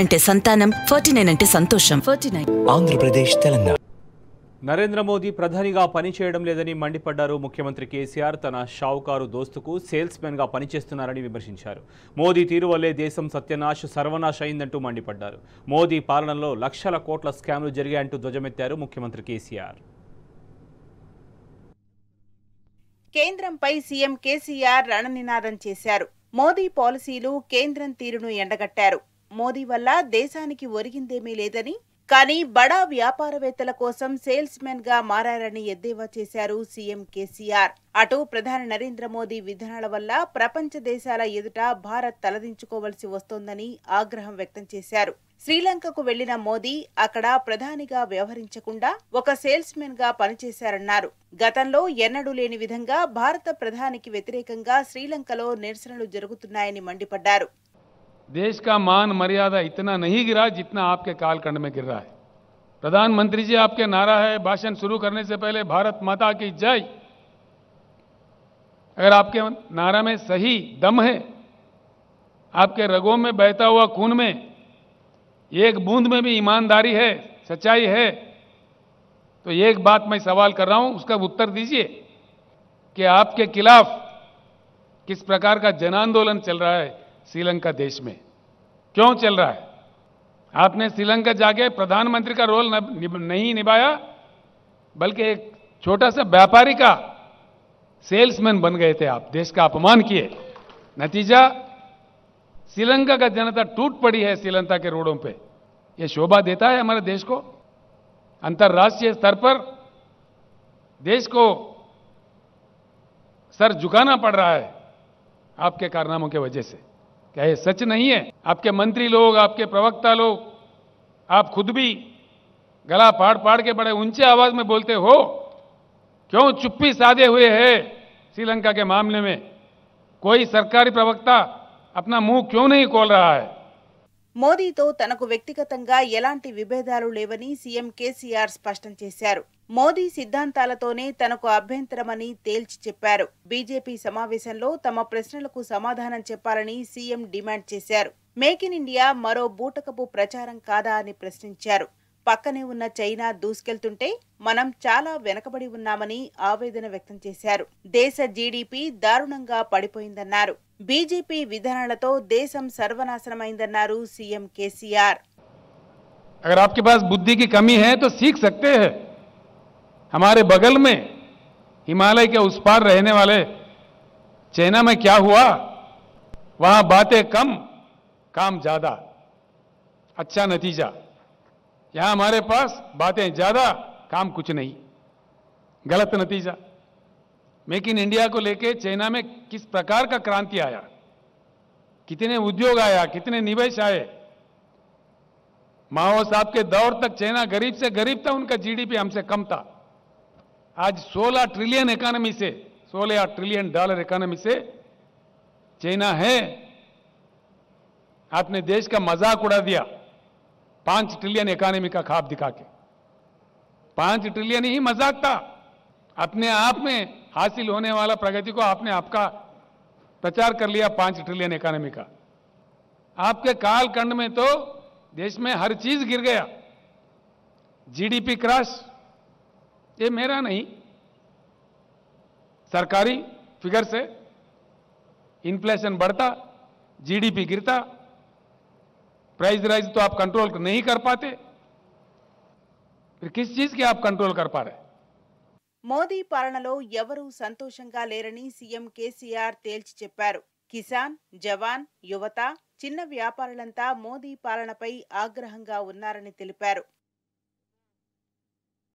అంటే సంతానం నైన్ అంటే సంతోషం ఆంధ్రప్రదేశ్ తెలంగాణ నరేంద్ర మోదీ ప్రధానిగా పనిచేయడం లేదని మండిపడ్డారు ముఖ్యమంత్రి కేసీఆర్ తన షావుకారు దోస్తుకు సేల్స్ మెన్ గా పనిచేస్తున్నారని విమర్శించారు మోదీ తీరు వల్లే దేశం సత్యనాశ్ సర్వనాశ అయిందంటూ మండిపడ్డారు మోదీ పాలనలో లక్షల కోట్ల స్కామ్లు జరిగాయంటూ ధ్వజమెత్తారు ముఖ్యమంత్రి కేసీఆర్ కేంద్రంపై సీఎం కేసీఆర్ రణనినాదం చేశారు మోదీ పాలసీలు కేంద్రం తీరును ఎండగట్టారు మోదీ వల్ల దేశానికి ఒరిగిందేమీ లేదని కానీ బడా వ్యాపారవేత్తల కోసం సేల్స్ మెన్ గా మారని ఎద్దేవా చేశారు సీఎం కేసీఆర్ అటు ప్రధాని నరేంద్ర మోదీ విధానాల వల్ల ప్రపంచ దేశాల ఎదుట భారత్ తలదించుకోవలసి వస్తోందని ఆగ్రహం వ్యక్తం చేశారు శ్రీలంకకు వెళ్లిన మోదీ అక్కడ ప్రధానిగా వ్యవహరించకుండా ఒక సేల్స్ మెన్ గా పనిచేశారన్నారు గతంలో ఎన్నడూ లేని విధంగా భారత ప్రధానికి వ్యతిరేకంగా శ్రీలంకలో నిరసనలు జరుగుతున్నాయని మండిపడ్డారు देश का मान मर्यादा इतना नहीं गिरा जितना आपके कालखंड में गिर रहा है प्रधानमंत्री जी आपके नारा है भाषण शुरू करने से पहले भारत माता की जय अगर आपके नारा में सही दम है आपके रगों में बहता हुआ खून में एक बूंद में भी ईमानदारी है सच्चाई है तो एक बात मैं सवाल कर रहा हूं उसका उत्तर दीजिए कि आपके खिलाफ किस प्रकार का जन आंदोलन चल रहा है श्रीलंका देश में क्यों चल रहा है आपने श्रीलंका जाके प्रधानमंत्री का रोल नहीं निभाया बल्कि एक छोटा सा व्यापारी का सेल्समैन बन गए थे आप देश का अपमान किए नतीजा श्रीलंका का जनता टूट पड़ी है श्रीलंका के रोडों पे यह शोभा देता है हमारे देश को अंतर्राष्ट्रीय स्तर पर देश को सर झुकाना पड़ रहा है आपके कारनामों की वजह से क्या ये सच नहीं है आपके मंत्री लोग आपके प्रवक्ता लोग आप खुद भी गला फाड़ फाड़ के बड़े ऊंचे आवाज में बोलते हो क्यों चुप्पी साधे हुए है श्रीलंका के मामले में कोई सरकारी प्रवक्ता अपना मुंह क्यों नहीं खोल रहा है मोदी तो तनक व्यक्तिगत एला विभेदू लेवनी सीएम केसीआर स्पष्ट మోదీ సిద్ధాంతాలతోనే తనకు అభ్యంతరమని తేల్చి చెప్పారు బీజేపీ సమావేశంలో తమ ప్రశ్నలకు సమాధానం చెప్పాలని సీఎం డిమాండ్ చేశారు మేక్ ఇన్ ఇండియా మరో బూటకపు ప్రచారం కాదా అని ప్రశ్నించారు పక్కనే ఉన్న చైనా దూసుకెళ్తుంటే మనం చాలా వెనకబడి ఉన్నామని ఆవేదన వ్యక్తం చేశారు దేశ జీడిపి దారుణంగా పడిపోయిందన్నారు బీజేపీ విధానాలతో దేశం సర్వనాశనమైందన్నారు సీఎం కేసీఆర్ అగర్ आपके पास बुद्धि हमारे बगल में हिमालय के उस पार रहने वाले चाइना में क्या हुआ वहां बातें कम काम ज्यादा अच्छा नतीजा यहां हमारे पास बातें ज्यादा काम कुछ नहीं गलत नतीजा मेक इन इंडिया को लेके चाइना में किस प्रकार का क्रांति आया कितने उद्योग आया कितने निवेश आए माओ साहब के दौर तक चाइना गरीब से गरीब था उनका जीडीपी हमसे कम था आज 16 ट्रिलियन इकोनॉमी से 16 ट्रिलियन डॉलर इकोनॉमी से चाइना है आपने देश का मजाक उड़ा दिया पांच ट्रिलियन इकोनॉमी का खाब दिखा के पांच ट्रिलियन ही मजाक था अपने आप में हासिल होने वाला प्रगति को आपने आपका प्रचार कर लिया पांच ट्रिलियन इकोनॉमी का आपके कालखंड में तो देश में हर चीज गिर गया जीडीपी क्रश ये मेरा नहीं सरकारी फिगर से इन्फ्लेशन बढ़ता जीडीपी गिरता प्राइस राइज तो आप कंट्रोल नहीं कर पाते फिर किस चीज के आप कंट्रोल कर पा रहे మోదీ పాలనలో ఎవరూ సంతోషంగా లేరని సీఎం కేసీఆర్ తేల్చి చెప్పారు కిసాన్ జవాన్ యువత చిన్న వ్యాపారులంతా మోదీ పాలనపై ఆగ్రహంగా ఉన్నారని తెలిపారు